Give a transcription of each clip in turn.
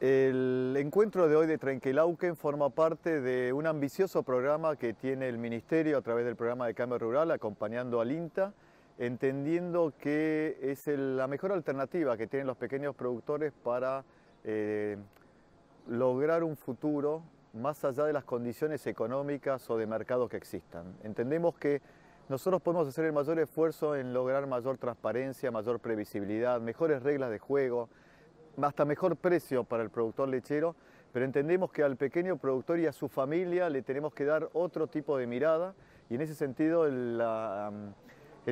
El encuentro de hoy de Trenquelauquen forma parte de un ambicioso programa que tiene el Ministerio a través del programa de Cambio Rural, acompañando al INTA, entendiendo que es la mejor alternativa que tienen los pequeños productores para eh, lograr un futuro más allá de las condiciones económicas o de mercado que existan. Entendemos que nosotros podemos hacer el mayor esfuerzo en lograr mayor transparencia, mayor previsibilidad, mejores reglas de juego, hasta mejor precio para el productor lechero, pero entendemos que al pequeño productor y a su familia le tenemos que dar otro tipo de mirada y en ese sentido el,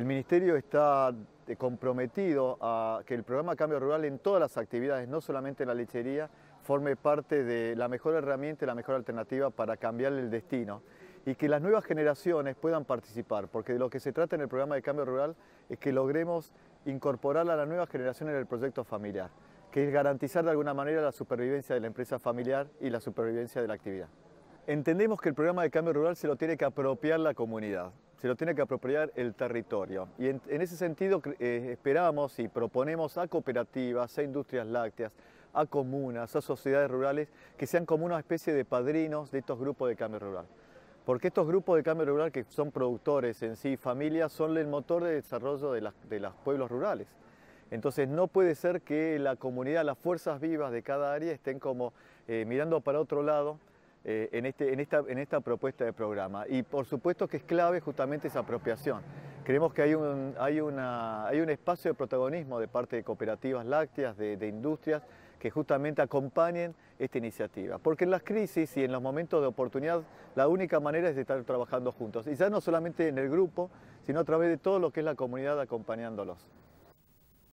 Ministerio está eh, comprometido a que el programa Cambio Rural en todas las actividades, no solamente en la lechería, forme parte de la mejor herramienta y la mejor alternativa para cambiar el destino y que las nuevas generaciones puedan participar, porque de lo que se trata en el programa de Cambio Rural es que logremos incorporar a la nueva generación en el proyecto familiar que es garantizar de alguna manera la supervivencia de la empresa familiar y la supervivencia de la actividad. Entendemos que el programa de cambio rural se lo tiene que apropiar la comunidad, se lo tiene que apropiar el territorio. Y en, ese sentido eh, esperamos y proponemos a cooperativas, a industrias lácteas, a comunas, a sociedades rurales, que sean como una especie de padrinos de estos grupos de cambio rural. Porque estos grupos de cambio rural, que son productores en sí, familias, son el motor de desarrollo de los pueblos rurales. Entonces no puede ser que la comunidad, las fuerzas vivas de cada área estén como eh, mirando para otro lado eh, este, en, esta, propuesta de programa. Y por supuesto que es clave justamente esa apropiación. Creemos que hay un, espacio de protagonismo de parte de cooperativas lácteas, de, de industrias, que justamente acompañen esta iniciativa. Porque en las crisis y en los momentos de oportunidad, la única manera es de estar trabajando juntos. Y ya no solamente en el grupo, sino a través de todo lo que es la comunidad acompañándolos.